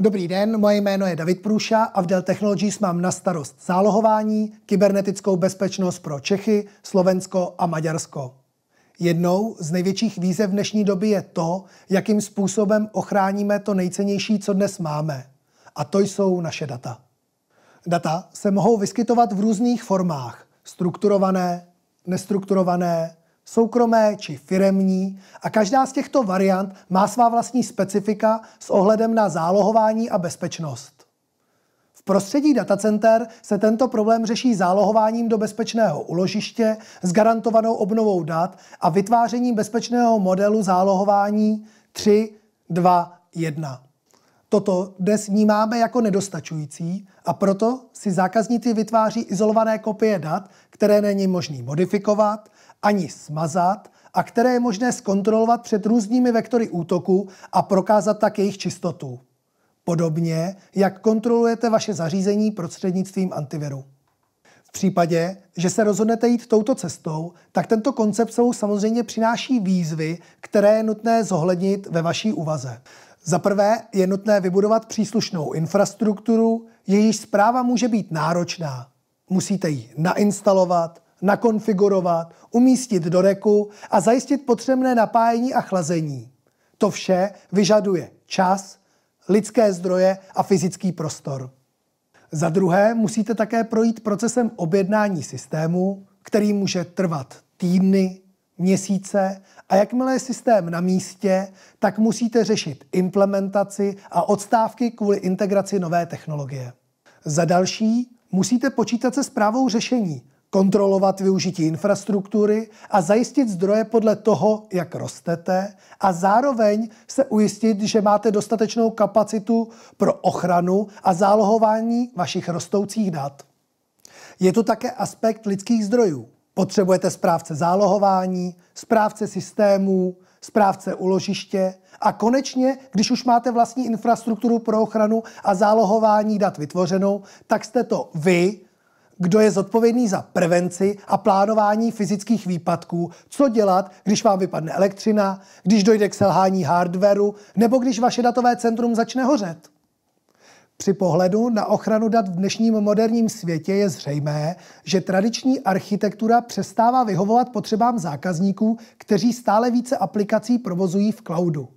Dobrý den, moje jméno je David Průša a v Dell Technologies mám na starost zálohování, kybernetickou bezpečnost pro Čechy, Slovensko a Maďarsko. Jednou z největších výzev dnešní doby je to, jakým způsobem ochráníme to nejcennější, co dnes máme. A to jsou naše data. Data se mohou vyskytovat v různých formách. Strukturované, nestrukturované, soukromé či firemní a každá z těchto variant má svá vlastní specifika s ohledem na zálohování a bezpečnost. V prostředí datacenter se tento problém řeší zálohováním do bezpečného uložiště s garantovanou obnovou dat a vytvářením bezpečného modelu zálohování 3, 2, 1. Toto dnes vnímáme jako nedostačující a proto si zákazníci vytváří izolované kopie dat, které není možný modifikovat ani smazat a které je možné zkontrolovat před různými vektory útoku a prokázat tak jejich čistotu. Podobně, jak kontrolujete vaše zařízení prostřednictvím antiviru. V případě, že se rozhodnete jít touto cestou, tak tento koncept sebou samozřejmě přináší výzvy, které je nutné zohlednit ve vaší úvaze. Za prvé je nutné vybudovat příslušnou infrastrukturu, jejíž zpráva může být náročná. Musíte ji nainstalovat, nakonfigurovat, umístit do reku a zajistit potřebné napájení a chlazení. To vše vyžaduje čas, lidské zdroje a fyzický prostor. Za druhé musíte také projít procesem objednání systému, který může trvat týdny, měsíce a jakmile je systém na místě, tak musíte řešit implementaci a odstávky kvůli integraci nové technologie. Za další musíte počítat se zprávou řešení, kontrolovat využití infrastruktury a zajistit zdroje podle toho, jak rostete a zároveň se ujistit, že máte dostatečnou kapacitu pro ochranu a zálohování vašich rostoucích dat. Je tu také aspekt lidských zdrojů. Potřebujete správce zálohování, správce systémů, správce uložiště a konečně, když už máte vlastní infrastrukturu pro ochranu a zálohování dat vytvořenou, tak jste to vy, kdo je zodpovědný za prevenci a plánování fyzických výpadků, co dělat, když vám vypadne elektřina, když dojde k selhání hardwareu nebo když vaše datové centrum začne hořet. Při pohledu na ochranu dat v dnešním moderním světě je zřejmé, že tradiční architektura přestává vyhovovat potřebám zákazníků, kteří stále více aplikací provozují v cloudu.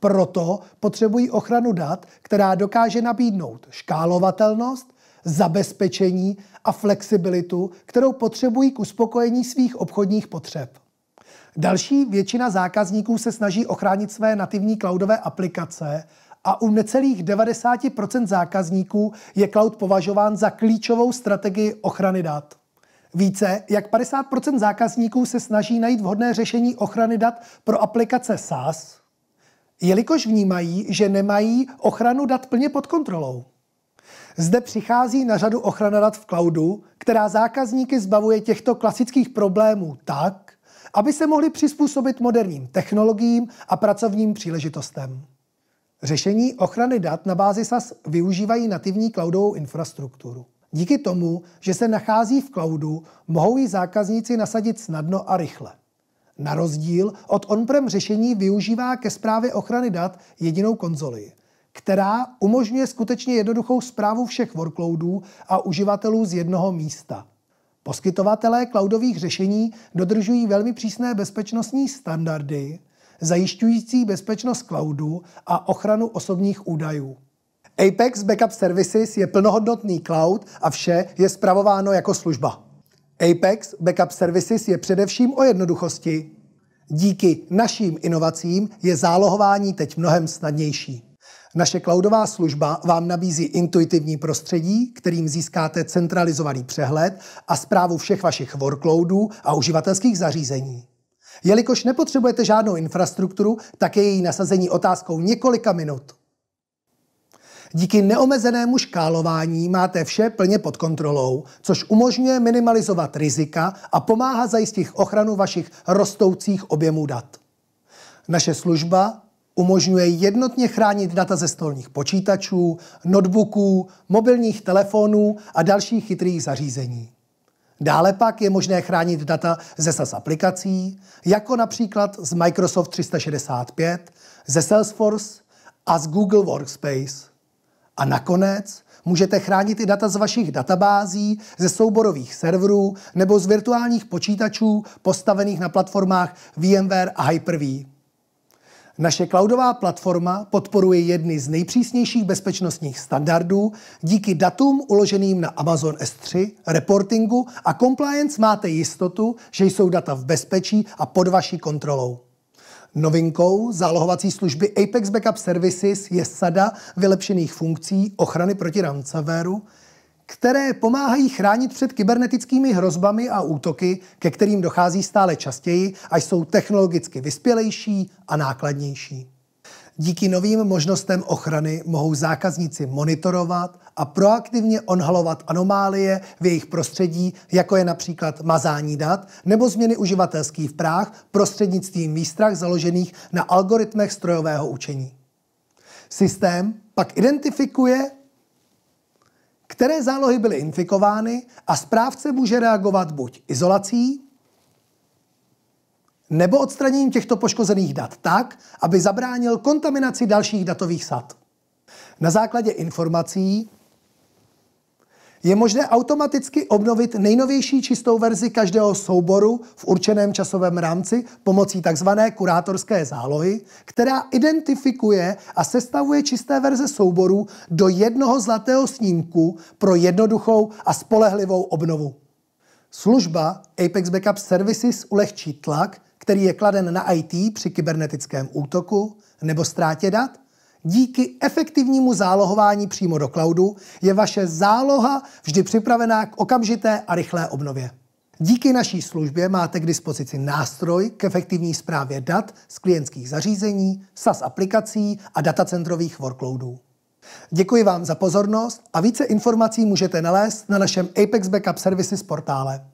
Proto potřebují ochranu dat, která dokáže nabídnout škálovatelnost, zabezpečení a flexibilitu, kterou potřebují k uspokojení svých obchodních potřeb. Další většina zákazníků se snaží ochránit své nativní cloudové aplikace a u necelých 90% zákazníků je cloud považován za klíčovou strategii ochrany dat. Více jak 50% zákazníků se snaží najít vhodné řešení ochrany dat pro aplikace SaaS, jelikož vnímají, že nemají ochranu dat plně pod kontrolou. Zde přichází na řadu ochrana dat v cloudu, která zákazníky zbavuje těchto klasických problémů tak, aby se mohli přizpůsobit moderním technologiím a pracovním příležitostem. Řešení ochrany dat na bázi SAS využívají nativní cloudovou infrastrukturu. Díky tomu, že se nachází v cloudu, mohou ji zákazníci nasadit snadno a rychle. Na rozdíl od on-prem řešení využívá ke zprávě ochrany dat jedinou konzoli – která umožňuje skutečně jednoduchou zprávu všech workloadů a uživatelů z jednoho místa. Poskytovatelé cloudových řešení dodržují velmi přísné bezpečnostní standardy, zajišťující bezpečnost cloudu a ochranu osobních údajů. Apex Backup Services je plnohodnotný cloud a vše je spravováno jako služba. Apex Backup Services je především o jednoduchosti. Díky našim inovacím je zálohování teď mnohem snadnější. Naše cloudová služba vám nabízí intuitivní prostředí, kterým získáte centralizovaný přehled a zprávu všech vašich workloadů a uživatelských zařízení. Jelikož nepotřebujete žádnou infrastrukturu, tak je její nasazení otázkou několika minut. Díky neomezenému škálování máte vše plně pod kontrolou, což umožňuje minimalizovat rizika a pomáhá zajistit ochranu vašich rostoucích objemů dat. Naše služba umožňuje jednotně chránit data ze stolních počítačů, notebooků, mobilních telefonů a dalších chytrých zařízení. Dále pak je možné chránit data ze SAS aplikací, jako například z Microsoft 365, ze Salesforce a z Google Workspace. A nakonec můžete chránit i data z vašich databází, ze souborových serverů nebo z virtuálních počítačů postavených na platformách VMware a Hyper-V. Naše cloudová platforma podporuje jedny z nejpřísnějších bezpečnostních standardů. Díky datům uloženým na Amazon S3, reportingu a compliance máte jistotu, že jsou data v bezpečí a pod vaší kontrolou. Novinkou zálohovací služby Apex Backup Services je sada vylepšených funkcí ochrany proti ransomwareu, které pomáhají chránit před kybernetickými hrozbami a útoky, ke kterým dochází stále častěji a jsou technologicky vyspělejší a nákladnější. Díky novým možnostem ochrany mohou zákazníci monitorovat a proaktivně onhalovat anomálie v jejich prostředí, jako je například mazání dat nebo změny uživatelských práv prostřednictvím výstrah založených na algoritmech strojového učení. Systém pak identifikuje které zálohy byly infikovány a správce může reagovat buď izolací, nebo odstraněním těchto poškozených dat tak, aby zabránil kontaminaci dalších datových sad. Na základě informací, je možné automaticky obnovit nejnovější čistou verzi každého souboru v určeném časovém rámci pomocí tzv. kurátorské zálohy, která identifikuje a sestavuje čisté verze souborů do jednoho zlatého snímku pro jednoduchou a spolehlivou obnovu. Služba Apex Backup Services ulehčí tlak, který je kladen na IT při kybernetickém útoku nebo ztrátě dat Díky efektivnímu zálohování přímo do cloudu je vaše záloha vždy připravená k okamžité a rychlé obnově. Díky naší službě máte k dispozici nástroj k efektivní zprávě dat z klientských zařízení, SAS aplikací a datacentrových workloadů. Děkuji vám za pozornost a více informací můžete nalézt na našem Apex Backup Services portále.